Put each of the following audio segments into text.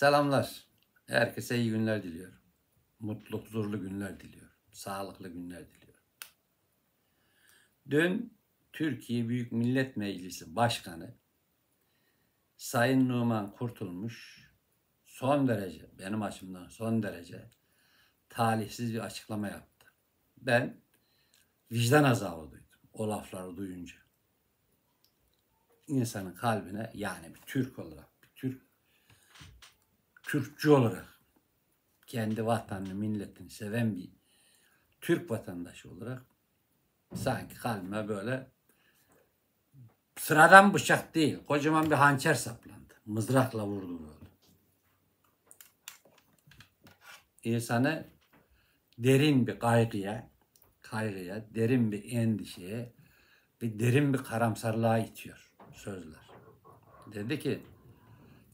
Selamlar. Herkese iyi günler diliyorum. Mutlu, huzurlu günler diliyorum. Sağlıklı günler diliyorum. Dün Türkiye Büyük Millet Meclisi Başkanı Sayın Numan Kurtulmuş son derece, benim açımdan son derece talihsiz bir açıklama yaptı. Ben vicdan azabı duydum o lafları duyunca. İnsanın kalbine yani bir Türk olarak Türkçü olarak kendi vatanını, milletini seven bir Türk vatandaşı olarak sanki kalbime böyle sıradan bıçak değil, kocaman bir hançer saplandı. Mızrakla vurdu böyle. İnsanı derin bir kaygıya, kaygıya, derin bir endişeye bir derin bir karamsarlığa itiyor sözler. Dedi ki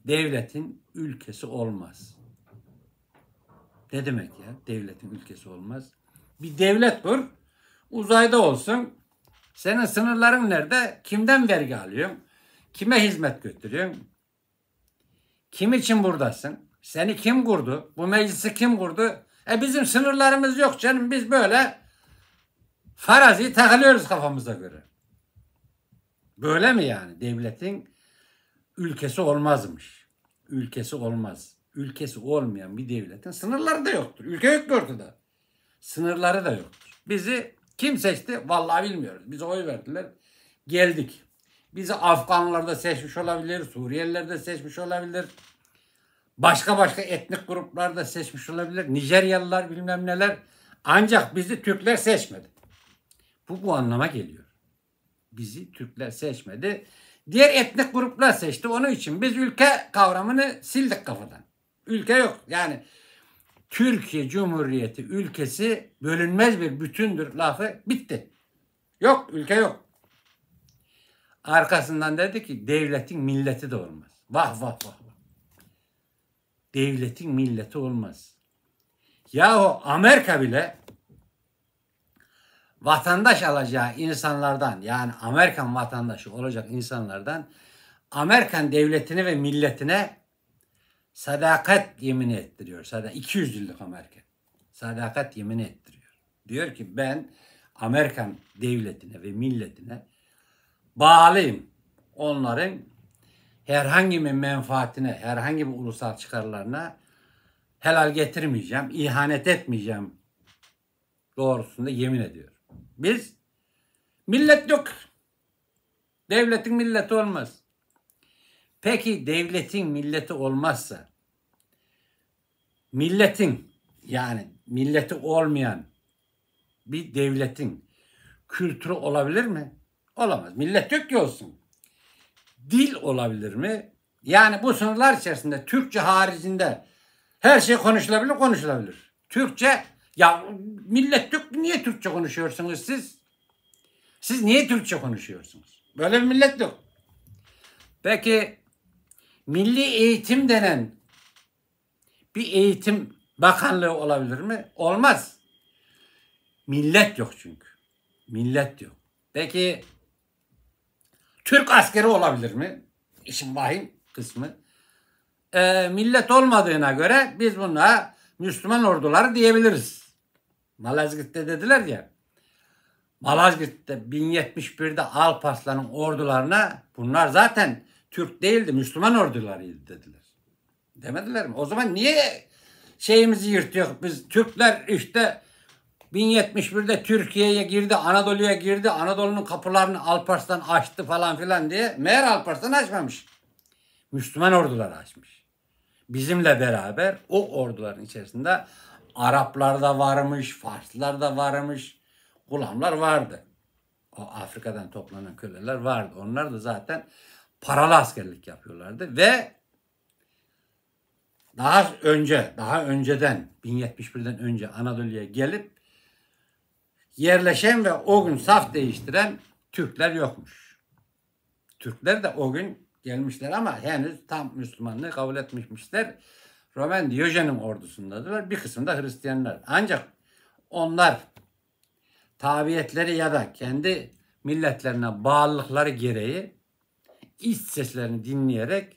devletin ülkesi olmaz. Ne demek ya devletin ülkesi olmaz? Bir devlet var, uzayda olsun. Senin sınırların nerede? Kimden vergi alıyorsun? Kime hizmet götürüyorsun? Kim için buradasın? Seni kim kurdu? Bu meclisi kim kurdu? E bizim sınırlarımız yok canım. Biz böyle farazi takılıyoruz kafamıza göre. Böyle mi yani devletin ülkesi olmazmış. Ülkesi olmaz. Ülkesi olmayan bir devletin sınırları da yoktur. Ülke yok ki ortada. Sınırları da yoktur. Bizi kim seçti? Vallahi bilmiyoruz. Bize oy verdiler. Geldik. Bizi Afganlar da seçmiş olabilir, Suriyeliler de seçmiş olabilir. Başka başka etnik gruplar da seçmiş olabilir. Nijeryalılar bilmem neler. Ancak bizi Türkler seçmedi. Bu bu anlama geliyor. Bizi Türkler seçmedi. Diğer etnik gruplar seçti. Onun için biz ülke kavramını sildik kafadan. Ülke yok. Yani Türkiye Cumhuriyeti ülkesi bölünmez bir bütündür lafı bitti. Yok ülke yok. Arkasından dedi ki devletin milleti de olmaz. Vah vah vah. Devletin milleti olmaz. Yahu Amerika bile vatandaş alacağı insanlardan yani Amerikan vatandaşı olacak insanlardan Amerikan devletine ve milletine sadakat yemin ettiriyor. Sada 200 yıllık Amerika. Sadakat yemin ettiriyor. Diyor ki ben Amerikan devletine ve milletine bağlıyım. Onların herhangi bir menfaatine, herhangi bir ulusal çıkarlarına helal getirmeyeceğim, ihanet etmeyeceğim doğrusunda yemin ediyor. Biz millet yok. Devletin milleti olmaz. Peki devletin milleti olmazsa milletin yani milleti olmayan bir devletin kültürü olabilir mi? Olamaz. Millet yok ki olsun. Dil olabilir mi? Yani bu sınırlar içerisinde Türkçe haricinde her şey konuşulabilir, konuşulabilir. Türkçe ya millet Türk niye Türkçe konuşuyorsunuz siz? Siz niye Türkçe konuşuyorsunuz? Böyle bir millet yok. Peki milli eğitim denen bir eğitim bakanlığı olabilir mi? Olmaz. Millet yok çünkü. Millet yok. Peki Türk askeri olabilir mi? İşin vahim kısmı. E, millet olmadığına göre biz buna Müslüman orduları diyebiliriz. Malazgirt'te dediler ya. Malazgirt'te 1071'de Alparslan'ın ordularına bunlar zaten Türk değildi Müslüman ordularıydı dediler. Demediler mi? O zaman niye şeyimizi yırtıyor? Biz Türkler işte 1071'de Türkiye'ye girdi, Anadolu'ya girdi, Anadolu'nun kapılarını Alparslan açtı falan filan diye. Meğer Alparslan açmamış. Müslüman orduları açmış. Bizimle beraber o orduların içerisinde Araplar da varmış, Farslar da varmış. Gulamlar vardı. O Afrika'dan toplanan köleler vardı. Onlar da zaten paralı askerlik yapıyorlardı ve daha önce, daha önceden 1071'den önce Anadolu'ya gelip yerleşen ve o gün saf değiştiren Türkler yokmuş. Türkler de o gün gelmişler ama henüz tam Müslümanlığı kabul etmişmişler. Roman Diyojen'in ordusundadılar. Bir kısım da Hristiyanlar. Ancak onlar tabiyetleri ya da kendi milletlerine bağlılıkları gereği iç seslerini dinleyerek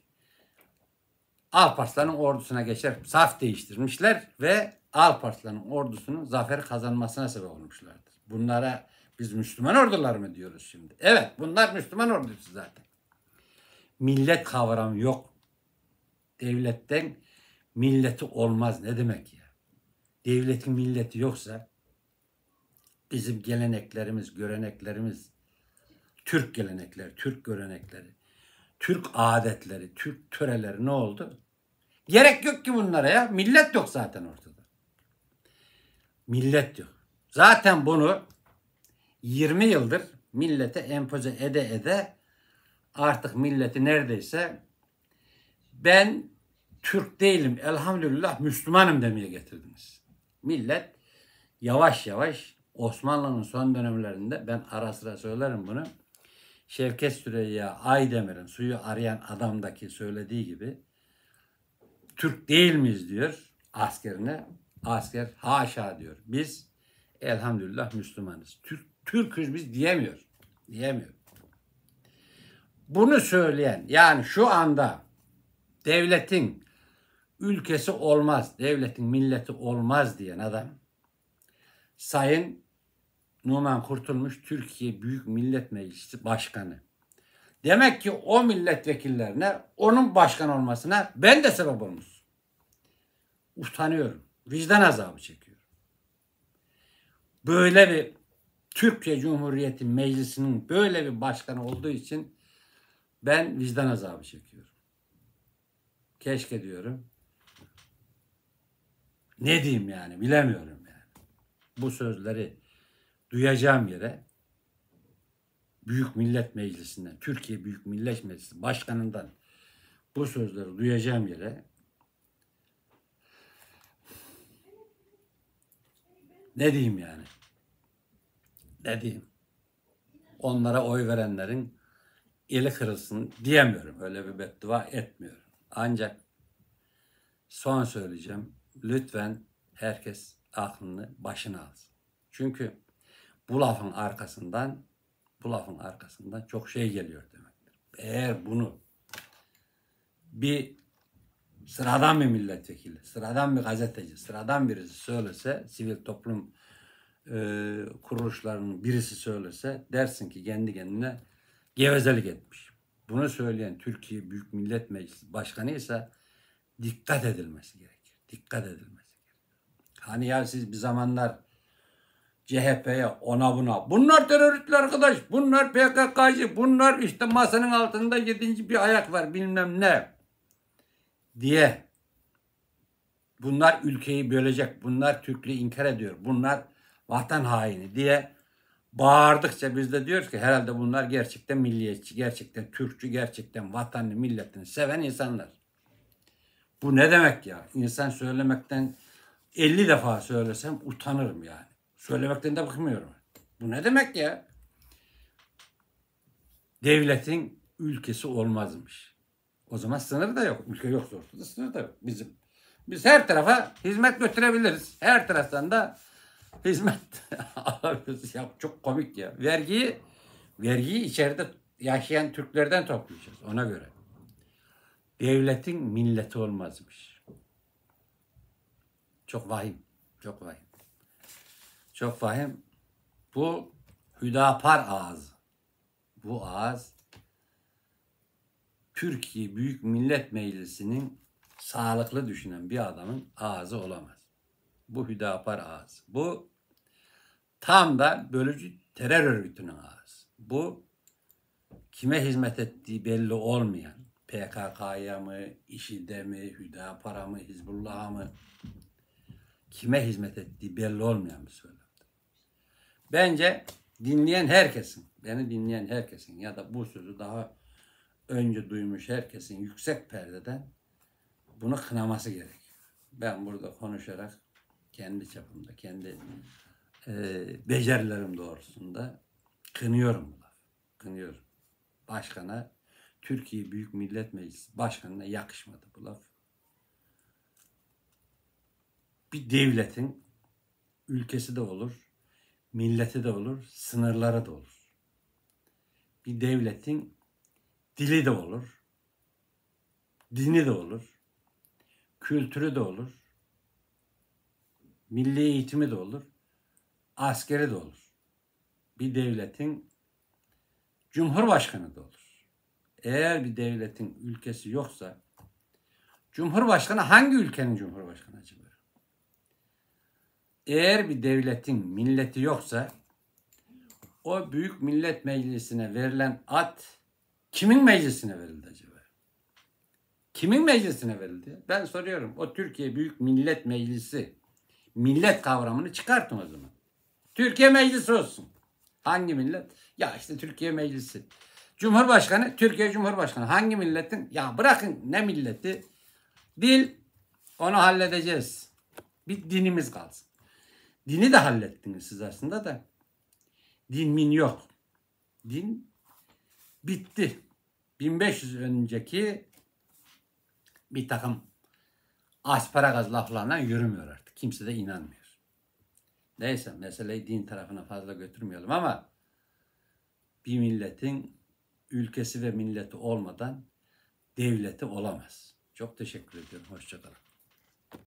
Alparslan'ın ordusuna geçer saf değiştirmişler ve Alparslan'ın ordusunun zafer kazanmasına sebep olmuşlardır. Bunlara biz Müslüman ordular mı diyoruz şimdi? Evet bunlar Müslüman ordusu zaten. Millet kavramı yok. Devletten milleti olmaz ne demek ya? Devletin milleti yoksa bizim geleneklerimiz, göreneklerimiz, Türk gelenekleri, Türk görenekleri, Türk adetleri, Türk töreleri ne oldu? Gerek yok ki bunlara ya. Millet yok zaten ortada. Millet yok. Zaten bunu 20 yıldır millete empoze ede ede artık milleti neredeyse ben Türk değilim elhamdülillah Müslümanım demeye getirdiniz. Millet yavaş yavaş Osmanlı'nın son dönemlerinde ben ara sıra söylerim bunu. Şevket Süreyya Aydemir'in suyu arayan adamdaki söylediği gibi Türk değil miyiz diyor askerine. Asker haşa diyor. Biz elhamdülillah Müslümanız. Türk, Türk'üz biz diyemiyor. Diyemiyor. Bunu söyleyen yani şu anda devletin ülkesi olmaz, devletin milleti olmaz diyen adam Sayın Numan Kurtulmuş Türkiye Büyük Millet Meclisi Başkanı. Demek ki o milletvekillerine onun başkan olmasına ben de sebep olmuş. Utanıyorum. Vicdan azabı çekiyorum. Böyle bir Türkiye Cumhuriyeti Meclisi'nin böyle bir başkanı olduğu için ben vicdan azabı çekiyorum. Keşke diyorum ne diyeyim yani bilemiyorum yani. Bu sözleri duyacağım yere Büyük Millet Meclisi'nden, Türkiye Büyük Millet Meclisi Başkanı'ndan bu sözleri duyacağım yere ne diyeyim yani? Ne diyeyim? Onlara oy verenlerin eli kırılsın diyemiyorum. Öyle bir beddua etmiyorum. Ancak son söyleyeceğim lütfen herkes aklını başına alsın. Çünkü bu lafın arkasından bu lafın arkasından çok şey geliyor demektir. Eğer bunu bir sıradan bir milletvekili, sıradan bir gazeteci, sıradan birisi söylese, sivil toplum e, kuruluşlarının birisi söylese dersin ki kendi kendine gevezelik etmiş. Bunu söyleyen Türkiye Büyük Millet Meclisi Başkanı ise dikkat edilmesi gerek dikkat edilmesi gerekiyor. Hani ya siz bir zamanlar CHP'ye ona buna. Bunlar teröristler arkadaş. Bunlar PKK'cı. Bunlar işte masanın altında yedinci bir ayak var bilmem ne. Diye. Bunlar ülkeyi bölecek. Bunlar Türklüğü inkar ediyor. Bunlar vatan haini diye bağırdıkça biz de diyoruz ki herhalde bunlar gerçekten milliyetçi, gerçekten Türkçü, gerçekten vatanını, milletini seven insanlar. Bu ne demek ya? İnsan söylemekten 50 defa söylesem utanırım yani. Söylemekten de bakmıyorum. Bu ne demek ya? Devletin ülkesi olmazmış. O zaman sınır da yok. Ülke yok ortada sınır da yok bizim. Biz her tarafa hizmet götürebiliriz. Her taraftan da hizmet alabiliriz. ya çok komik ya. Vergiyi vergiyi içeride yaşayan Türklerden toplayacağız ona göre. Devletin milleti olmazmış. Çok vahim. Çok vahim. Çok vahim. Bu hüdapar ağız. Bu ağız Türkiye Büyük Millet Meclisi'nin sağlıklı düşünen bir adamın ağzı olamaz. Bu hüdapar ağız. Bu tam da bölücü terör örgütünün ağzı. Bu kime hizmet ettiği belli olmayan, PKK'ya mı, IŞİD'e mi, Hüdapar'a mı, Hizbullah'a mı kime hizmet ettiği belli olmayan bir söylemdi. Bence dinleyen herkesin, beni dinleyen herkesin ya da bu sözü daha önce duymuş herkesin yüksek perdeden bunu kınaması gerek. Ben burada konuşarak kendi çapımda, kendi e, becerilerim doğrusunda kınıyorum bunu. Kınıyorum. Başkana Türkiye Büyük Millet Meclisi Başkanı'na yakışmadı bu laf. Bir devletin ülkesi de olur, milleti de olur, sınırları da olur. Bir devletin dili de olur, dini de olur, kültürü de olur, milli eğitimi de olur, askeri de olur. Bir devletin cumhurbaşkanı da olur eğer bir devletin ülkesi yoksa Cumhurbaşkanı hangi ülkenin Cumhurbaşkanı acaba? Eğer bir devletin milleti yoksa o Büyük Millet Meclisi'ne verilen at kimin meclisine verildi acaba? Kimin meclisine verildi? Ben soruyorum. O Türkiye Büyük Millet Meclisi millet kavramını çıkartın o zaman. Türkiye Meclisi olsun. Hangi millet? Ya işte Türkiye Meclisi. Cumhurbaşkanı, Türkiye Cumhurbaşkanı. Hangi milletin? Ya bırakın ne milleti? Dil, onu halledeceğiz. Bir dinimiz kalsın. Dini de hallettiniz siz aslında da. Din min yok. Din bitti. 1500 önceki bir takım asparagaz laflarına yürümüyor artık. Kimse de inanmıyor. Neyse meseleyi din tarafına fazla götürmeyelim ama bir milletin ülkesi ve milleti olmadan devleti olamaz. Çok teşekkür ediyorum. Hoşçakalın.